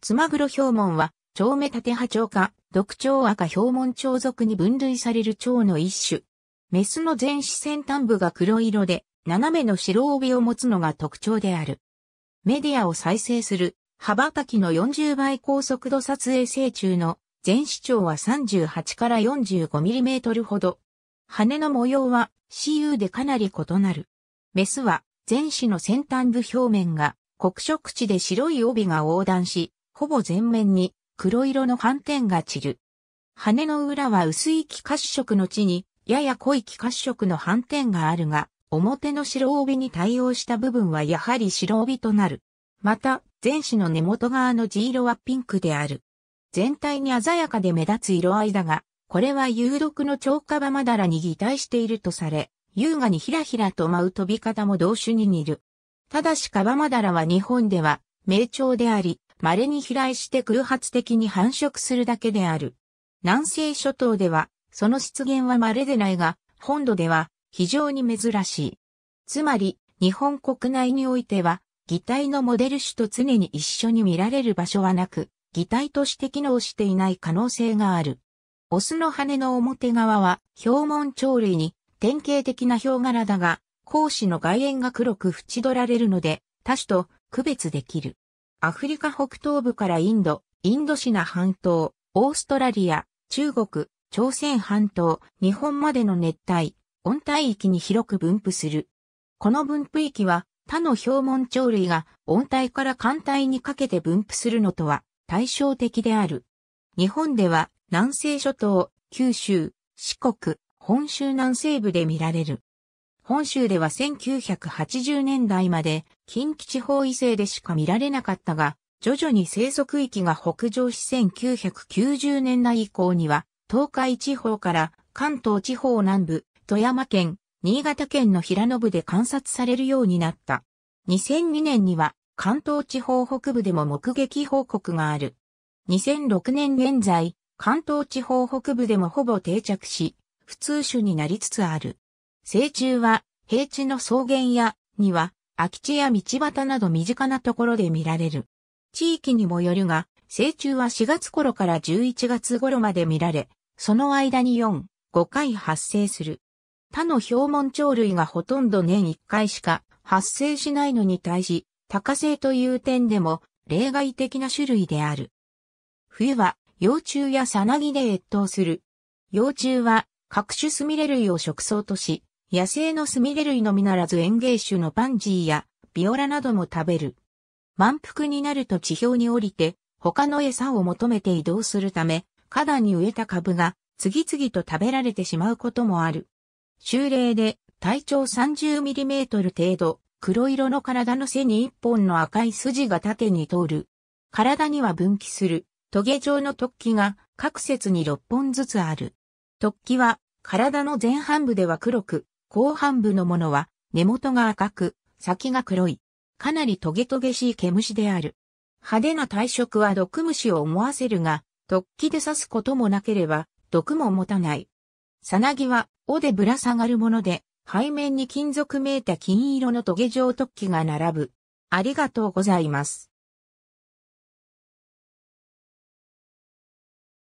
妻黒表門は、蝶目縦波蝶科、独蝶赤表門蝶属に分類される蝶の一種。メスの前肢先端部が黒色で、斜めの白帯を持つのが特徴である。メディアを再生する、羽ばたきの40倍高速度撮影成虫の前視長は38から 45mm ほど。羽の模様は CU でかなり異なる。メスは前視の先端部表面が黒色地で白い帯が横断し、ほぼ全面に黒色の斑点が散る。羽の裏は薄い気褐色の地に、やや濃い気褐色の斑点があるが、表の白帯に対応した部分はやはり白帯となる。また、前肢の根元側の地色はピンクである。全体に鮮やかで目立つ色合いだが、これは有毒の蝶カバマダラに擬態しているとされ、優雅にひらひらと舞う飛び方も同種に似る。ただしカバマダラは日本では名鳥であり、稀に飛来して空発的に繁殖するだけである。南西諸島では、その出現は稀でないが、本土では非常に珍しい。つまり、日本国内においては、擬態のモデル種と常に一緒に見られる場所はなく、擬態として機能していない可能性がある。オスの羽の表側は、氷紋鳥類に典型的な氷柄だが、講師の外縁が黒く縁取られるので、他種と区別できる。アフリカ北東部からインド、インドシナ半島、オーストラリア、中国、朝鮮半島、日本までの熱帯、温帯域に広く分布する。この分布域は他の表門鳥類が温帯から寒帯にかけて分布するのとは対照的である。日本では南西諸島、九州、四国、本州南西部で見られる。本州では1980年代まで近畿地方異性でしか見られなかったが、徐々に生息域が北上し1990年代以降には、東海地方から関東地方南部、富山県、新潟県の平野部で観察されるようになった。2002年には関東地方北部でも目撃報告がある。2006年現在、関東地方北部でもほぼ定着し、普通種になりつつある。成虫は平地の草原や庭、空き地や道端など身近なところで見られる。地域にもよるが、成虫は4月頃から11月頃まで見られ、その間に4、5回発生する。他の表門鳥類がほとんど年1回しか発生しないのに対し、多化性という点でも例外的な種類である。冬は幼虫やさなで越冬する。幼虫は各種スミレ類を食草とし、野生のスミレ類のみならず園芸種のパンジーやビオラなども食べる。満腹になると地表に降りて、他の餌を求めて移動するため、花壇に植えた株が次々と食べられてしまうこともある。修例で体長3 0トル程度、黒色の体の背に一本の赤い筋が縦に通る。体には分岐する、トゲ状の突起が各節に6本ずつある。突起は体の前半部では黒く、後半部のものは根元が赤く、先が黒い。かなりトゲトゲしい毛虫である。派手な体色は毒虫を思わせるが、突起で刺すこともなければ、毒も持たない。さなぎは、尾でぶら下がるもので、背面に金属めいた金色のトゲ状突起が並ぶ。ありがとうございます。